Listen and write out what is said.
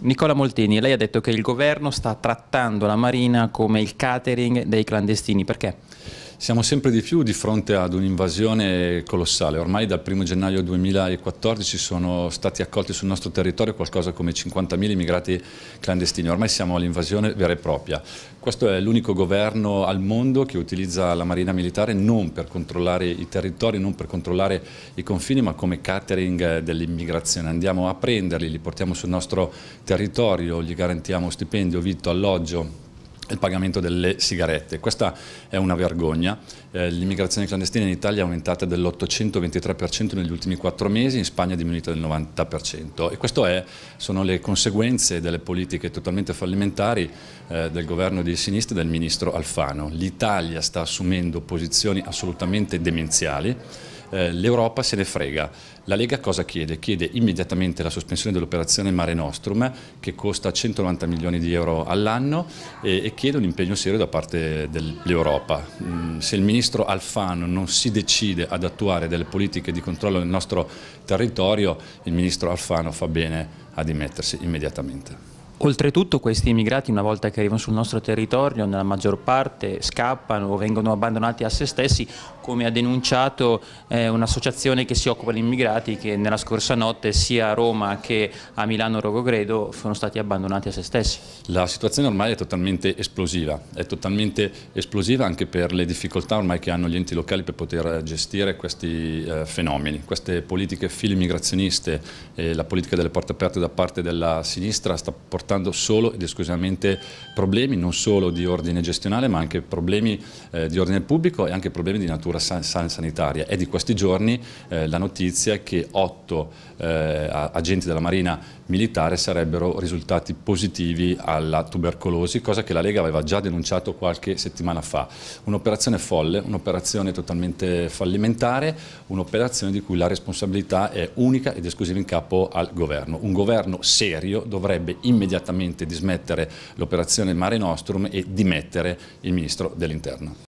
Nicola Molteni, lei ha detto che il governo sta trattando la Marina come il catering dei clandestini, perché? Siamo sempre di più di fronte ad un'invasione colossale, ormai dal 1 gennaio 2014 sono stati accolti sul nostro territorio qualcosa come 50.000 immigrati clandestini, ormai siamo all'invasione vera e propria. Questo è l'unico governo al mondo che utilizza la marina militare non per controllare i territori, non per controllare i confini, ma come catering eh, dell'immigrazione. Andiamo a prenderli, li portiamo sul nostro territorio, gli garantiamo stipendio, vitto, alloggio, il pagamento delle sigarette. Questa è una vergogna. Eh, l'immigrazione clandestina in Italia è aumentata dell'823% negli ultimi quattro mesi, in Spagna è diminuita del 90%. E queste sono le conseguenze delle politiche totalmente fallimentari eh, del governo di sinistra e del ministro Alfano. L'Italia sta assumendo posizioni assolutamente demenziali. Eh, l'Europa se ne frega. La Lega cosa chiede? Chiede immediatamente la sospensione dell'operazione Mare Nostrum che costa 190 milioni di euro all'anno e, e, chiede un impegno serio da parte dell'Europa. Mm, se il ministro Alfano non si decide ad attuare delle politiche di controllo nel nostro territorio, il ministro Alfano fa bene a dimettersi immediatamente. Oltretutto questi immigrati una volta che arrivano sul nostro territorio nella maggior parte scappano o vengono abbandonati a se stessi come ha denunciato eh, un'associazione che si occupa di immigrati che nella scorsa notte sia a Roma che a Milano Rogogredo sono stati abbandonati a se stessi. La situazione ormai è totalmente esplosiva, è totalmente esplosiva anche per le difficoltà ormai che hanno gli enti locali per poter gestire questi eh, fenomeni, queste politiche filimmigrazioniste, e la politica delle porte aperte da parte della sinistra sta portando portando solo ed esclusivamente problemi non solo di ordine gestionale ma anche problemi eh, di ordine pubblico e anche problemi di natura san san sanitaria. È di questi giorni eh, la notizia che otto eh, agenti della Marina militare sarebbero risultati positivi alla tubercolosi, cosa che la Lega aveva già denunciato qualche settimana fa. Un'operazione folle, un'operazione totalmente fallimentare, un'operazione di cui la responsabilità è unica ed esclusiva in capo al governo. Un governo serio dovrebbe immediatamente immediatamente di smettere l'operazione Mare Nostrum e di dimettere il Ministro dell'Interno.